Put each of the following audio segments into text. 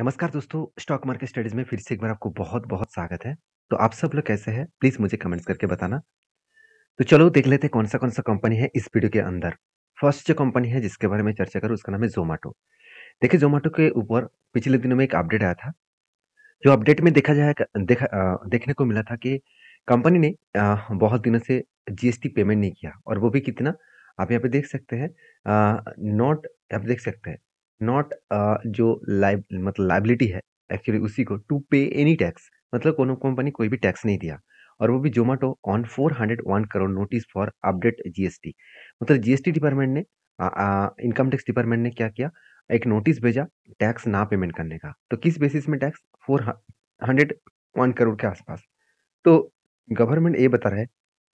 नमस्कार दोस्तों stock market studies में फिर से एक बार आपको बहुत बहुत स्वागत है तो आप सब लोग कैसे हैं प्लीज मुझे कमेंट्स करके बताना तो चलो देख लेते हैं कौन सा कौन सा कंपनी है इस वीडियो के अंदर फर्स्ट जो कंपनी है जिसके बारे में चर्चा करूँ उसका नाम है जोमेटो देखिए जोमेटो के ऊपर पिछले दिनों में एक अपडेट आया था जो अपडेट में देखा जाए देखने को मिला था कि कंपनी ने बहुत दिनों से जीएसटी पेमेंट नहीं किया और वो भी कितना आप यहाँ पे देख सकते हैं नॉट आप देख सकते हैं नॉट uh, जो लाइव मतलब लाइबिलिटी है एक्चुअली उसी को टू पे एनी टैक्स मतलब कोनो कंपनी कोई भी टैक्स नहीं दिया और वो भी Zomato on four hundred one crore notice for update GST मतलब जीएसटी डिपार्टमेंट ने इनकम टैक्स डिपार्टमेंट ने क्या किया एक नोटिस भेजा टैक्स ना पेमेंट करने का तो किस बेसिस में tax four hundred one crore के आसपास तो गवर्नमेंट ये बता रहा है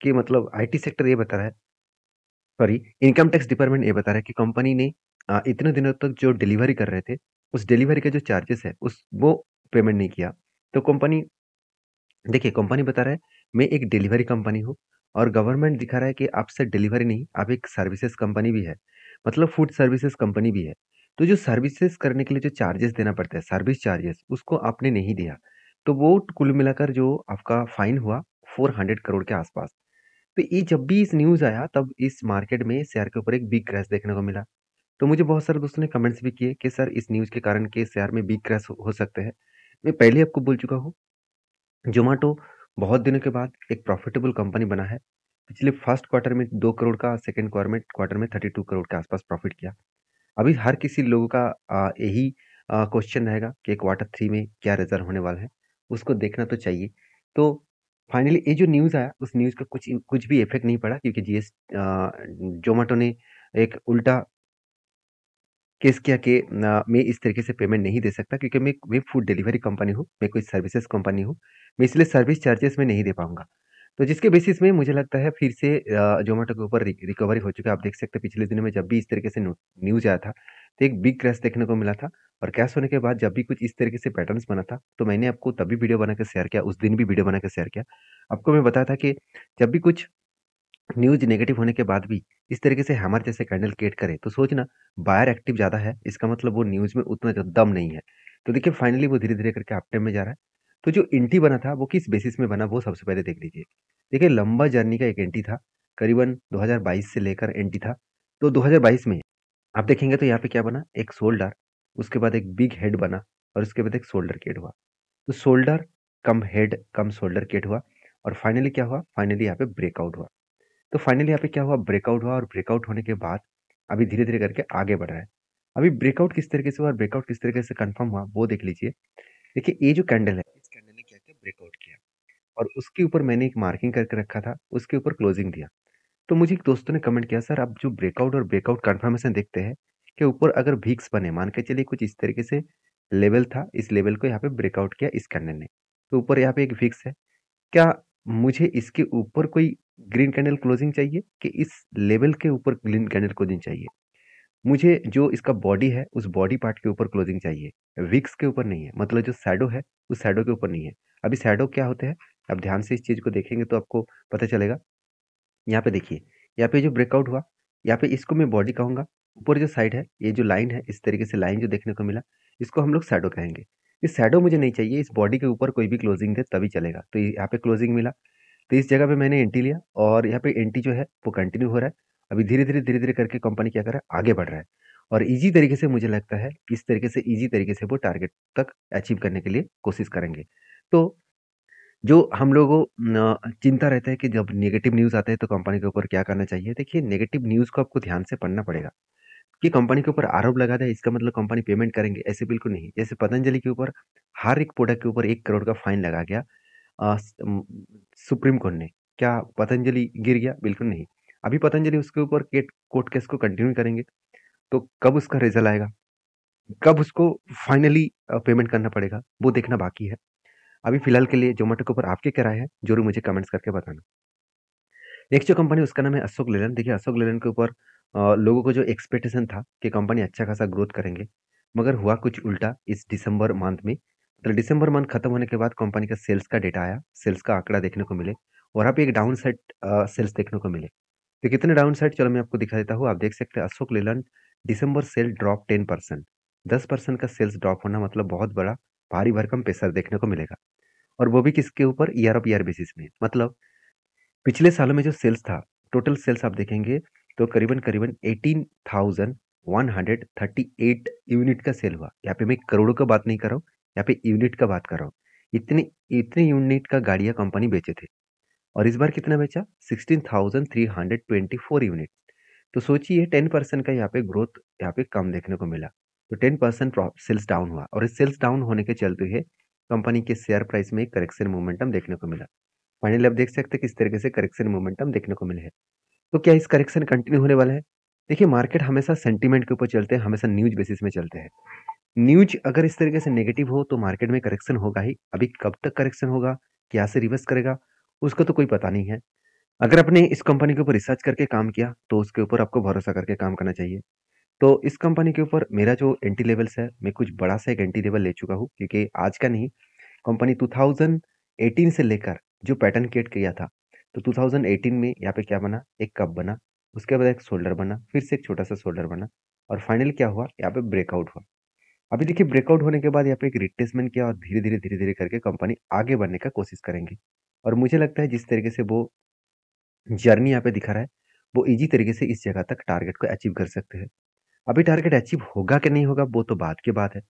कि मतलब आईटी सेक्टर ये बता रहा है सॉरी इनकम टैक्स डिपार्टमेंट ये बता रहा है कि कंपनी ने इतने दिनों तक जो डिलीवरी कर रहे थे उस डिलीवरी के जो चार्जेस है उस वो पेमेंट नहीं किया तो कंपनी देखिए कंपनी बता रहा है मैं एक डिलीवरी कंपनी हूँ और गवर्नमेंट दिखा रहा है कि आपसे डिलीवरी नहीं आप एक सर्विसेज कंपनी भी है मतलब फूड सर्विसेज कंपनी भी है तो जो सर्विसेज करने के लिए जो चार्जेस देना पड़ता है सर्विस चार्जेस उसको आपने नहीं दिया तो वो कुल मिलाकर जो आपका फाइन हुआ फोर हंड्रेड करोड़ के आसपास तो ये जब भी इस न्यूज़ आया तब इस मार्केट में शेयर के ऊपर एक बिग क्रैश देखने को मिला तो मुझे बहुत सारे दोस्तों ने कमेंट्स भी किए कि सर इस न्यूज़ के कारण के शेयर में बिग क्रैश हो, सकते हैं मैं पहले ही आपको बोल चुका हूँ जोमेटो बहुत दिनों के बाद एक प्रॉफिटेबल कंपनी बना है पिछले फर्स्ट क्वार्टर में दो करोड़ का सेकेंड क्वार्टर में क्वार्टर में थर्टी टू करोड़ के आसपास प्रॉफिट किया अभी हर किसी लोगों का यही क्वेश्चन रहेगा कि क्वार्टर थ्री में क्या रिजल्ट होने वाला है उसको देखना तो चाहिए तो फाइनली ये जो न्यूज़ आया उस न्यूज़ का कुछ कुछ भी इफेक्ट नहीं पड़ा क्योंकि जी एस जोमेटो ने एक उल्टा केस किया कि मैं इस तरीके से पेमेंट नहीं दे सकता क्योंकि मैं मैं फूड डिलीवरी कंपनी हूँ मैं कोई सर्विसेज कंपनी हूँ मैं इसलिए सर्विस चार्जेस में नहीं दे पाऊँगा तो जिसके बेसिस में मुझे लगता है फिर से जोमेटो के ऊपर रिकवरी हो चुका है आप देख सकते हैं पिछले दिनों में जब भी इस तरीके से न्यूज़ आया था तो एक बिग क्रैश देखने को मिला था और कैश होने के बाद जब भी कुछ इस तरीके से पैटर्न्स बना था तो मैंने आपको तभी वीडियो बनाकर शेयर किया उस दिन भी वीडियो बनाकर शेयर किया आपको मैं बताया था कि जब भी कुछ न्यूज़ नेगेटिव होने के बाद भी इस तरीके से हैमर जैसे कैंडल क्रिएट करे तो सोचना बायर एक्टिव ज़्यादा है इसका मतलब वो न्यूज़ में उतना दम नहीं है तो देखिए फाइनली वो धीरे धीरे करके अपटेप में जा रहा है तो जो एंटी बना था वो किस बेसिस में बना वो सबसे पहले देख लीजिए देखिए लंबा जर्नी का एक एंटी था करीबन 2022 से लेकर एंटी था तो 2022 में आप देखेंगे तो यहाँ पे क्या बना एक शोल्डर उसके बाद एक बिग हेड बना और उसके बाद एक शोल्डर केट हुआ तो shoulder cum head cum shoulder cut हुआ और फाइनली क्या हुआ फाइनली यहाँ पे ब्रेकआउट हुआ तो फाइनली यहाँ पे क्या हुआ ब्रेकआउट हुआ और ब्रेकआउट होने के बाद अभी धीरे धीरे करके आगे बढ़ रहा है अभी ब्रेकआउट किस तरीके से हुआ ब्रेकआउट किस तरीके से कन्फर्म हुआ वो देख लीजिए देखिए ये जो कैंडल है इस कैंडल ने क्या किया ब्रेकआउट किया और उसके ऊपर मैंने एक मार्किंग करके रखा था उसके ऊपर क्लोजिंग दिया तो मुझे एक दोस्तों ने कमेंट किया सर अब जो ब्रेकआउट और ब्रेकआउट कन्फर्मेशन देखते हैं कि ऊपर अगर भिक्स बने मान के चलिए कुछ इस तरीके से लेवल था इस लेवल को यहाँ पे ब्रेकआउट किया इस कैंडल ने तो ऊपर यहाँ पे एक भिक्स है क्या मुझे इसके ऊपर कोई ग्रीन कैंडल क्लोजिंग चाहिए कि इस लेवल के ऊपर ग्रीन कैंडल क्लोजिंग चाहिए मुझे जो इसका बॉडी है उस बॉडी पार्ट के ऊपर क्लोजिंग चाहिए विक्स के ऊपर नहीं है मतलब जो सैडो है उस सैडो के ऊपर नहीं है अभी सैडो क्या होते हैं अब ध्यान से इस चीज़ को देखेंगे तो आपको पता चलेगा यहाँ पे देखिए यहाँ पे जो ब्रेकआउट हुआ यहाँ पे इसको मैं बॉडी कहूँगा ऊपर जो साइड है ये जो लाइन है इस तरीके से लाइन जो देखने को मिला इसको हम लोग सैडो कहेंगे ये सैडो मुझे नहीं चाहिए इस बॉडी के ऊपर कोई भी क्लोजिंग दे तभी चलेगा तो यहाँ पे क्लोजिंग मिला तो इस जगह पे मैंने एंटी लिया और यहाँ पे एंटी जो है वो कंटिन्यू हो रहा है अभी धीरे धीरे धीरे धीरे करके कंपनी क्या कर रहा है आगे बढ़ रहा है और इजी तरीके से मुझे लगता है इस तरीके से इजी तरीके से वो टारगेट तक अचीव करने के लिए कोशिश करेंगे तो जो हम लोगों चिंता रहता है कि जब नेगेटिव न्यूज़ आते हैं तो कंपनी के ऊपर क्या करना चाहिए देखिए नेगेटिव न्यूज़ को आपको ध्यान से पढ़ना पड़ेगा कि कंपनी के ऊपर आरोप लगा दें इसका मतलब कंपनी पेमेंट करेंगे ऐसे बिल्कुल नहीं जैसे पतंजलि के ऊपर हर एक प्रोडक्ट के ऊपर एक करोड़ का फाइन लगा गया सुप्रीम कोर्ट ने क्या पतंजलि गिर गया बिल्कुल नहीं अभी पतंजलि उसके ऊपर कोर्ट केस को कंटिन्यू करेंगे तो कब उसका रिजल्ट आएगा कब उसको फाइनली पेमेंट करना पड़ेगा वो देखना बाकी है अभी फिलहाल के लिए जोमेटो के ऊपर आपके क्या राय है जरूर मुझे कमेंट्स करके बताना नेक्स्ट जो कंपनी उसका नाम है अशोक लेलन देखिए अशोक लेलन के ऊपर लोगों को जो एक्सपेक्टेशन था कि कंपनी अच्छा खासा ग्रोथ करेंगे मगर हुआ कुछ उल्टा इस दिसंबर मंथ में तो दिसंबर मंथ खत्म होने के बाद कंपनी का सेल्स का डेटा आया सेल्स का आंकड़ा देखने को मिले और आप एक डाउन साइड सेल्स देखने को मिले तो कितने डाउन साइड चलो मैं आपको दिखा देता हूँ आप देख सकते हैं अशोक लेलैंड दिसंबर सेल ड्रॉप टेन परसेंट दस परसेंट का सेल्स ड्रॉप होना मतलब बहुत बड़ा भारी भरकम पेशर देखने को मिलेगा और वो भी किसके ऊपर ईयर ऑफ ईयर बेसिस में मतलब पिछले सालों में जो सेल्स था टोटल सेल्स आप देखेंगे तो करीबन करीबन eighteen thousand one hundred thirty eight unit का सेल हुआ यहाँ पे मैं करोड़ों का बात नहीं कर रहा हूँ यहाँ पे यूनिट का बात कर रहा हूँ इतनी इतनी यूनिट का गाड़ियाँ कंपनी बेचे थे और इस बार कितना बेचा sixteen thousand three hundred twenty four unit तो सोचिए टेन परसेंट का यहाँ पे ग्रोथ यहाँ पे कम देखने को मिला तो टेन परसेंट सेल्स डाउन हुआ और इस सेल्स डाउन होने के चलते हुए कंपनी के शेयर प्राइस में एक करेक्शन मोमेंटम देखने को मिला फाइनली आप देख सकते हैं किस तरीके से करेक्शन मोमेंटम देखने को मिले हैं तो क्या इस करेक्शन कंटिन्यू होने वाला है देखिए मार्केट हमेशा सेंटीमेंट के ऊपर चलते हैं हमेशा न्यूज बेसिस में चलते हैं न्यूज अगर इस तरीके से नेगेटिव हो तो मार्केट में करेक्शन होगा ही अभी कब तक करेक्शन होगा क्या से रिवर्स करेगा उसका तो कोई पता नहीं है अगर आपने इस कंपनी के ऊपर रिसर्च करके काम किया तो उसके ऊपर आपको भरोसा करके काम करना चाहिए तो इस कंपनी के ऊपर मेरा जो एंटी लेवल्स है मैं कुछ बड़ा सा एक एंटी लेवल ले चुका हूँ क्योंकि आज का नहीं कंपनी 2018 से लेकर जो पैटर्न क्रिएट किया था तो 2018 में यहाँ पे क्या बना एक कप बना उसके बाद एक शोल्डर बना फिर से एक छोटा सा शोल्डर बना और फाइनल क्या हुआ यहाँ पे ब्रेकआउट हुआ अभी देखिए ब्रेकआउट होने के बाद यहाँ पे एक रिप्लेसमेंट किया और धीरे धीरे धीरे धीरे करके कंपनी आगे बढ़ने का कोशिश करेंगी और मुझे लगता है जिस तरीके से वो जर्नी यहाँ पे दिखा रहा है वो ईजी तरीके से इस जगह तक टारगेट को अचीव कर सकते हैं अभी टारगेट अचीव होगा कि नहीं होगा वो तो बाद की बात है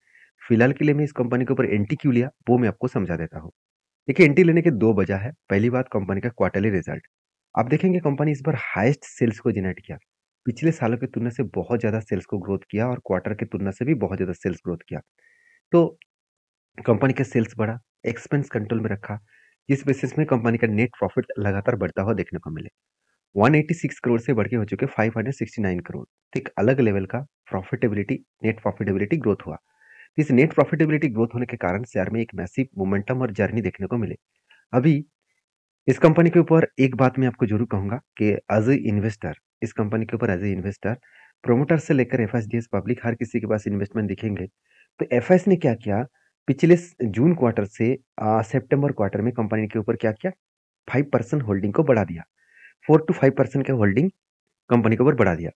फिलहाल के लिए मैं इस कंपनी के ऊपर एंट्री क्यों लिया वो मैं आपको समझा देता हूँ देखिए एंट्री लेने के दो वजह है पहली बात कंपनी का क्वार्टरली रिजल्ट आप देखेंगे कंपनी इस बार हाइस्ट सेल्स को जनरेट किया पिछले सालों के तुलना से बहुत ज़्यादा सेल्स को ग्रोथ किया और क्वार्टर के तुलना से भी बहुत ज़्यादा सेल्स ग्रोथ किया तो कंपनी का सेल्स बढ़ा एक्सपेंस कंट्रोल में रखा जिस बेसिस में कंपनी का नेट प्रॉफिट लगातार बढ़ता हुआ देखने को मिले 186 करोड़ से बढ़ के हो चुके 569 करोड़ तो एक अलग लेवल का प्रॉफिटेबिलिटी नेट प्रॉफिटेबिलिटी ग्रोथ हुआ इस नेट प्रॉफिटेबिलिटी ग्रोथ होने के कारण शेयर में एक मैसिव मोमेंटम और जर्नी देखने को मिले अभी इस कंपनी के ऊपर एक बात मैं आपको जरूर कहूंगा कि एज ए इन्वेस्टर इस कंपनी के ऊपर एज ए इन्वेस्टर प्रोमोटर से लेकर एफ पब्लिक हर किसी के पास इन्वेस्टमेंट दिखेंगे तो एफ ने क्या किया पिछले जून क्वार्टर से सेप्टेम्बर क्वार्टर में कंपनी के ऊपर क्या किया फाइव परसेंट होल्डिंग को बढ़ा दिया फोर टू फाइव परसेंट का होल्डिंग कंपनी के ऊपर बढ़ा दिया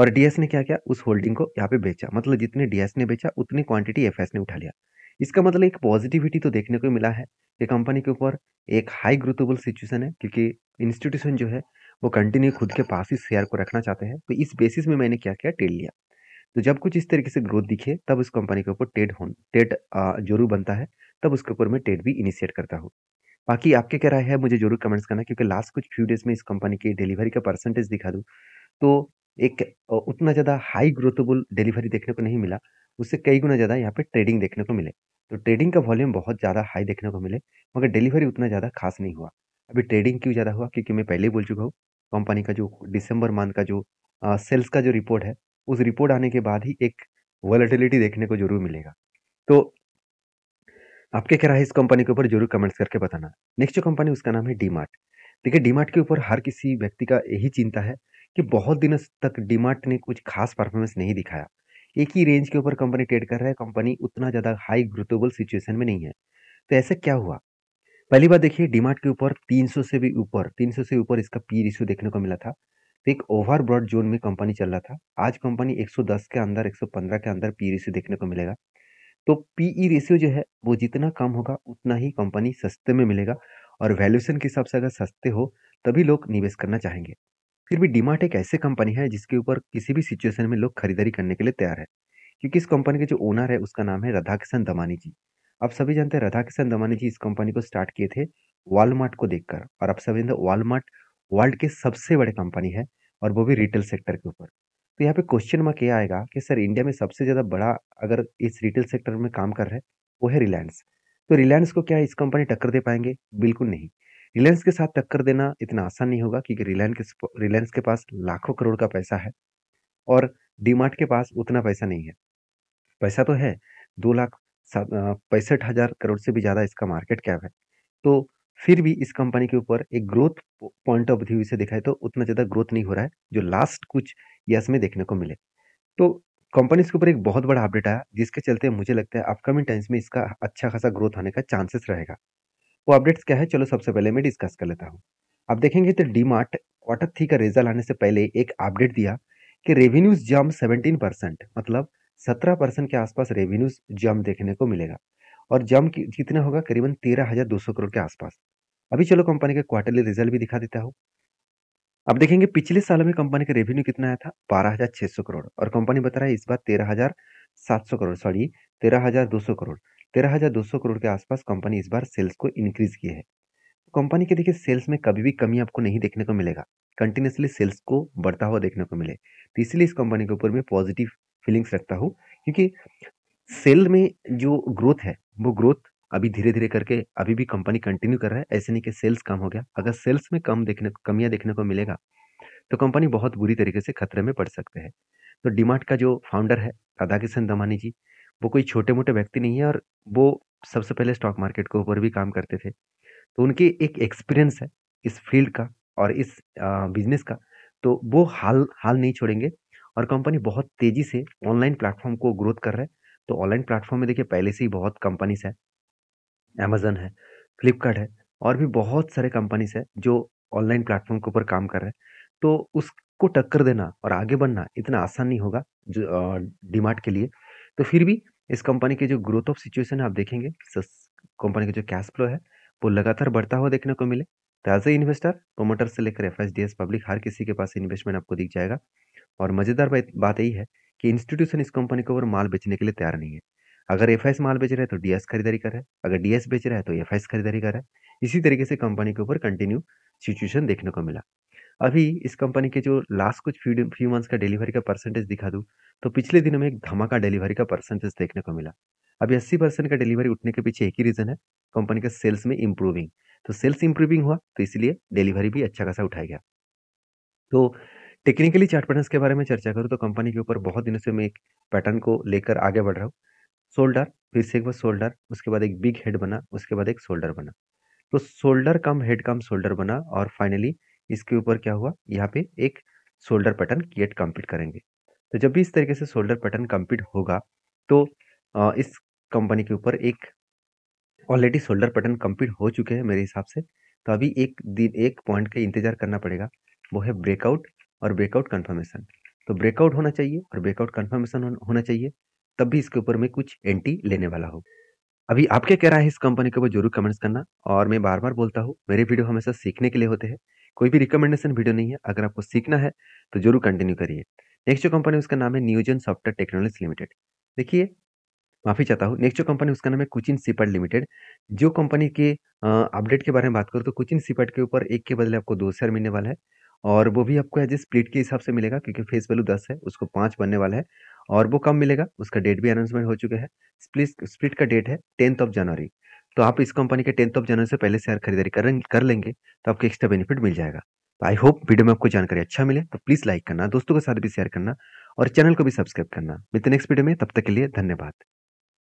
और डीएस ने क्या किया उस होल्डिंग को यहाँ पे बेचा मतलब जितने डीएस ने बेचा उतनी क्वांटिटी एफएस ने उठा लिया इसका मतलब एक पॉजिटिविटी तो देखने को मिला है कि कंपनी के ऊपर एक हाई ग्रोथेबल सिचुएशन है क्योंकि इंस्टीट्यूशन जो है वो कंटिन्यू खुद के पास ही शेयर को रखना चाहते हैं तो इस बेसिस में मैंने क्या किया टेड लिया तो जब कुछ इस तरीके से ग्रोथ दिखे तब उस कंपनी के ऊपर टेड हो टेड जरूर बनता है तब उसके ऊपर मैं टेड भी इनिशिएट करता हूँ बाकी आपके क्या राय है मुझे जरूर कमेंट्स करना क्योंकि लास्ट कुछ फ्यू डेज में इस कंपनी की डिलीवरी का परसेंटेज दिखा दूँ तो एक उतना ज़्यादा हाई ग्रोथेबल डिलीवरी देखने को नहीं मिला उससे कई गुना ज़्यादा यहाँ पे ट्रेडिंग देखने को मिले तो ट्रेडिंग का वॉल्यूम बहुत ज़्यादा हाई देखने को मिले मगर डिलीवरी उतना ज़्यादा खास नहीं हुआ अभी ट्रेडिंग क्यों ज़्यादा हुआ क्योंकि मैं पहले ही बोल चुका हूँ कंपनी का जो दिसंबर मंथ का जो सेल्स का जो रिपोर्ट है उस रिपोर्ट आने के बाद ही एक वॉलेटिलिटी देखने को जरूर मिलेगा तो आपके क्या रहा है इस कंपनी के ऊपर जरूर कमेंट्स करके बताना नेक्स्ट जो कंपनी उसका नाम है डीमार्ट देखिए डीमार्ट के ऊपर हर किसी व्यक्ति का यही चिंता है कि बहुत दिनों तक डीमार्ट ने कुछ खास परफॉर्मेंस नहीं दिखाया एक ही रेंज के ऊपर कंपनी ट्रेड कर रहा है कंपनी उतना ज़्यादा हाई ग्रोथेबल सिचुएशन में नहीं है तो ऐसा क्या हुआ पहली बार देखिए डिमार्ट के ऊपर 300 से भी ऊपर 300 से ऊपर इसका पी रिश्यू देखने को मिला था तो एक ओवर ब्रॉड जोन में कंपनी चल रहा था आज कंपनी 110 के अंदर 115 के अंदर पी रिश्यू देखने को मिलेगा तो पीई रेशियो e जो है वो जितना कम होगा उतना ही कंपनी सस्ते में मिलेगा और वैल्यूशन के हिसाब से अगर सस्ते हो तभी लोग निवेश करना चाहेंगे फिर भी डीमार्ट एक ऐसी कंपनी है जिसके ऊपर किसी भी सिचुएशन में लोग खरीदारी करने के लिए तैयार है क्योंकि इस कंपनी के जो ओनर है उसका नाम है राधाकिशन दमानी जी आप सभी जानते हैं राधाकिशन दमानी जी इस कंपनी को स्टार्ट किए थे वालमार्ट को देखकर और आप सभी जानते वालमार्ट वर्ल्ड के सबसे बड़े कंपनी है और वो भी रिटेल सेक्टर के ऊपर तो यहाँ पे क्वेश्चन मार्क ये आएगा कि सर इंडिया में सबसे ज़्यादा बड़ा अगर इस रिटेल सेक्टर में काम कर रहा है वो है रिलायंस तो रिलायंस को क्या इस कंपनी टक्कर दे पाएंगे बिल्कुल नहीं रिलायंस के साथ टक्कर देना इतना आसान नहीं होगा क्योंकि रिलायंस के रिलायंस के पास लाखों करोड़ का पैसा है और डीमार्ट के पास उतना पैसा नहीं है पैसा तो है दो लाख पैंसठ हज़ार करोड़ से भी ज़्यादा इसका मार्केट कैप है तो फिर भी इस कंपनी के ऊपर एक ग्रोथ पॉइंट ऑफ व्यू से देखा है तो उतना ज़्यादा ग्रोथ नहीं हो रहा है जो लास्ट कुछ ईयर्स में देखने को मिले तो कंपनी के ऊपर एक बहुत बड़ा अपडेट आया जिसके चलते मुझे लगता है अपकमिंग टाइम्स में इसका अच्छा खासा ग्रोथ होने का चांसेस रहेगा वो अपडेट्स क्या है चलो सबसे पहले मैं डिस्कस कर लेता हूँ आप देखेंगे तो डी मार्ट क्वार्टर थ्री का रिजल्ट आने से पहले एक अपडेट दिया कि रेवेन्यूज जम सेवेंटीन परसेंट मतलब सत्रह परसेंट के आसपास रेवेन्यूज जम देखने को मिलेगा और जम कितना होगा करीबन तेरह हज़ार दो सौ करोड़ के आसपास अभी चलो कंपनी के क्वार्टरली रिजल्ट भी दिखा देता हूँ अब देखेंगे पिछले साल में कंपनी का रेवेन्यू कितना आया था बारह हज़ार छह सौ करोड़ और कंपनी बता रहा है इस बार तेरह हज़ार सात सौ करोड़ सॉरी तेरह हज़ार दो सौ करोड़ तेरह हज़ार दो सौ करोड़ के आसपास कंपनी इस बार सेल्स को इंक्रीज़ की है कंपनी के देखिए सेल्स में कभी भी कमी आपको नहीं देखने को मिलेगा कंटिन्यूसली सेल्स को बढ़ता हुआ देखने को मिले तो इसलिए इस कंपनी के ऊपर मैं पॉजिटिव फीलिंग्स रखता हूँ क्योंकि सेल में जो ग्रोथ है वो ग्रोथ अभी धीरे धीरे करके अभी भी कंपनी कंटिन्यू कर रहा है ऐसे नहीं कि सेल्स कम हो गया अगर सेल्स में कम देखने कमियाँ देखने को मिलेगा तो कंपनी बहुत बुरी तरीके से खतरे में पड़ सकते हैं तो डीमार्ट का जो फाउंडर है राधाकिशन दमानी जी वो कोई छोटे मोटे व्यक्ति नहीं है और वो सबसे पहले स्टॉक मार्केट के ऊपर भी काम करते थे तो उनकी एक एक्सपीरियंस है इस फील्ड का और इस बिजनेस का तो वो हाल हाल नहीं छोड़ेंगे और कंपनी बहुत तेज़ी से ऑनलाइन प्लेटफॉर्म को ग्रोथ कर रहा है तो ऑनलाइन प्लेटफॉर्म में देखिए पहले से ही बहुत कंपनीज है अमेजन है फ्लिपकार्ट है और भी बहुत सारे कंपनीज है जो ऑनलाइन प्लेटफॉर्म के ऊपर काम कर रहे हैं तो उसको टक्कर देना और आगे बढ़ना इतना आसान नहीं होगा जो डिमार्ट के लिए तो फिर भी इस कंपनी के जो ग्रोथ ऑफ सिचुएशन है आप देखेंगे कंपनी का जो कैश फ्लो है वो लगातार बढ़ता हुआ देखने को मिले तो एज ए इन्वेस्टर प्रोमोटर से लेकर एफ पब्लिक हर किसी के पास इन्वेस्टमेंट आपको दिख जाएगा और मज़ेदार बात यही है कि इंस्टीट्यूशन इस कंपनी के ऊपर माल बेचने के लिए तैयार नहीं है अगर एफ माल बेच रहे है तो डी खरीदारी कर रहा है अगर डी बेच रहा है तो एफ खरीदारी कर रहा है इसी तरीके से कंपनी के ऊपर कंटिन्यू सिचुएशन देखने को मिला अभी इस कंपनी के जो लास्ट कुछ फ्यू फ्यू मंथ्स का डिलीवरी का परसेंटेज दिखा दूँ तो पिछले दिनों में एक धमाका डिलीवरी का परसेंटेज देखने को मिला अभी अस्सी परसेंट का डिलीवरी उठने के पीछे एक ही रीज़न है कंपनी का सेल्स में इम्प्रूविंग तो सेल्स इम्प्रूविंग हुआ तो इसलिए डिलीवरी भी अच्छा खासा उठाया गया तो टेक्निकली चार्ट पैटर्न्स के बारे में चर्चा करूँ तो कंपनी के ऊपर बहुत दिनों से मैं एक पैटर्न को लेकर आगे बढ़ रहा हूँ शोल्डर फिर से एक बार शोल्डर उसके बाद एक बिग हेड बना उसके बाद एक शोल्डर बना तो shoulder cum head cum shoulder बना और फाइनली इसके ऊपर क्या हुआ यहाँ पे एक शोल्डर पैटर्न क्रिएट कंप्लीट करेंगे तो जब भी इस तरीके से शोल्डर पैटर्न कंप्लीट होगा तो इस कंपनी के ऊपर एक ऑलरेडी शोल्डर पैटर्न कंप्लीट हो चुके हैं मेरे हिसाब से तो अभी एक दिन एक पॉइंट का इंतजार करना पड़ेगा वो है ब्रेकआउट और ब्रेकआउट कन्फर्मेशन तो ब्रेकआउट होना चाहिए और ब्रेकआउट कन्फर्मेशन होना चाहिए तब भी इसके ऊपर मैं कुछ एंटी लेने वाला हूँ अभी आप क्या कह रहा है इस कंपनी के ऊपर जरूर कमेंट्स करना और मैं बार बार बोलता हूँ मेरे वीडियो हमेशा सीखने के लिए होते हैं कोई भी रिकमेंडेशन वीडियो नहीं है अगर आपको सीखना है तो जरूर कंटिन्यू करिए नेक्स्ट जो कंपनी उसका नाम है न्यूजन सॉफ्टवेयर टेक्नोलॉजी लिमिटेड देखिए माफ़ी चाहता हूँ नेक्स्ट जो कंपनी उसका नाम है कुचिन सीपर्ट लिमिटेड जो कंपनी के अपडेट के बारे में बात करूँ तो कुचिन सीपर्ट के ऊपर एक के बदले आपको दो शेयर मिलने वाला है और वो भी आपको एज ए स्प्लिट के हिसाब से मिलेगा क्योंकि फेस वैल्यू दस है उसको पाँच बनने वाला है और वो कम मिलेगा उसका डेट भी अनाउंसमेंट हो चुका है स्प्लिट स्प्लिट का डेट है टेंथ ऑफ जनवरी तो आप इस कंपनी के टेंथ ऑफ जनवरी से पहले शेयर खरीदारी कर, कर लेंगे तो आपको एक्स्ट्रा बेनिफिट मिल जाएगा तो आई होप वीडियो में आपको जानकारी अच्छा मिले तो प्लीज़ लाइक करना दोस्तों के साथ भी शेयर करना और चैनल को भी सब्सक्राइब करना मित्र नेक्स्ट वीडियो में तब तक के लिए धन्यवाद